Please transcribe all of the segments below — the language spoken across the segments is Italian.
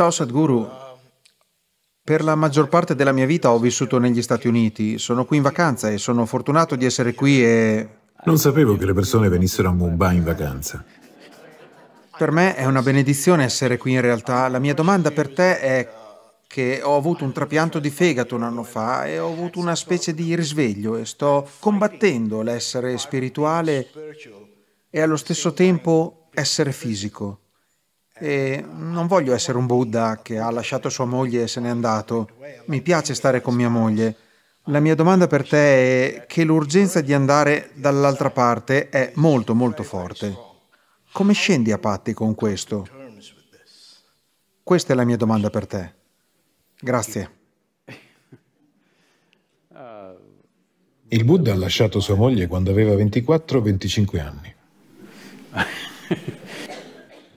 Ciao Sadhguru, per la maggior parte della mia vita ho vissuto negli Stati Uniti, sono qui in vacanza e sono fortunato di essere qui e... Non sapevo che le persone venissero a Mumbai in vacanza. Per me è una benedizione essere qui in realtà. La mia domanda per te è che ho avuto un trapianto di fegato un anno fa e ho avuto una specie di risveglio e sto combattendo l'essere spirituale e allo stesso tempo essere fisico. E non voglio essere un Buddha che ha lasciato sua moglie e se n'è andato. Mi piace stare con mia moglie. La mia domanda per te è che l'urgenza di andare dall'altra parte è molto molto forte. Come scendi a patti con questo? Questa è la mia domanda per te. Grazie. Il Buddha ha lasciato sua moglie quando aveva 24-25 anni.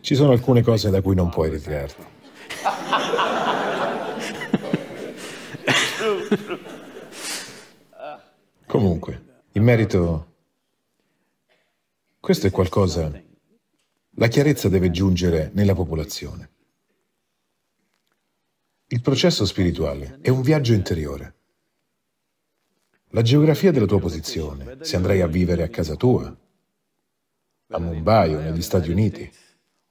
Ci sono alcune cose da cui non puoi ritirarti. Comunque, in merito... Questo è qualcosa... La chiarezza deve giungere nella popolazione. Il processo spirituale è un viaggio interiore. La geografia della tua posizione, se andrai a vivere a casa tua, a Mumbai o negli Stati Uniti,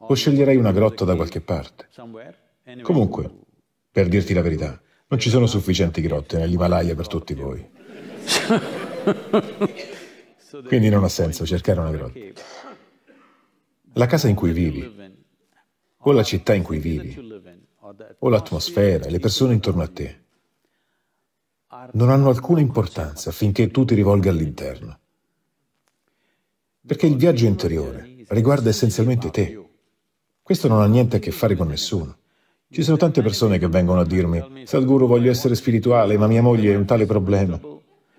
o sceglierei una grotta da qualche parte. Comunque, per dirti la verità, non ci sono sufficienti grotte nell'Himalaya per tutti voi. Quindi non ha senso cercare una grotta. La casa in cui vivi, o la città in cui vivi, o l'atmosfera, le persone intorno a te, non hanno alcuna importanza finché tu ti rivolga all'interno. Perché il viaggio interiore riguarda essenzialmente te. Questo non ha niente a che fare con nessuno. Ci sono tante persone che vengono a dirmi, Sadhguru voglio essere spirituale, ma mia moglie è un tale problema.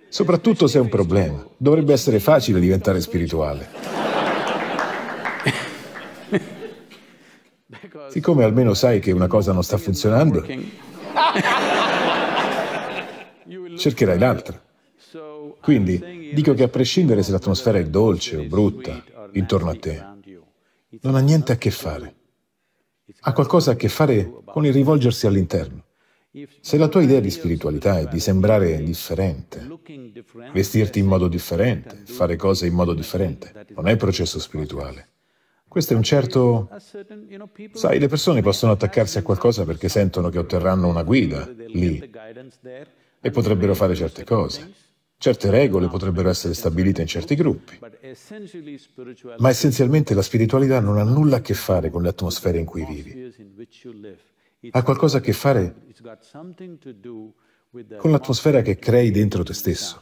Soprattutto se è un problema. Dovrebbe essere facile diventare spirituale. Siccome almeno sai che una cosa non sta funzionando, cercherai l'altra. Quindi dico che a prescindere se l'atmosfera è dolce o brutta intorno a te, non ha niente a che fare ha qualcosa a che fare con il rivolgersi all'interno. Se la tua idea di spiritualità è di sembrare differente, vestirti in modo differente, fare cose in modo differente, non è processo spirituale. Questo è un certo... Sai, le persone possono attaccarsi a qualcosa perché sentono che otterranno una guida lì e potrebbero fare certe cose. Certe regole potrebbero essere stabilite in certi gruppi, ma essenzialmente la spiritualità non ha nulla a che fare con le atmosfere in cui vivi. Ha qualcosa a che fare con l'atmosfera che crei dentro te stesso.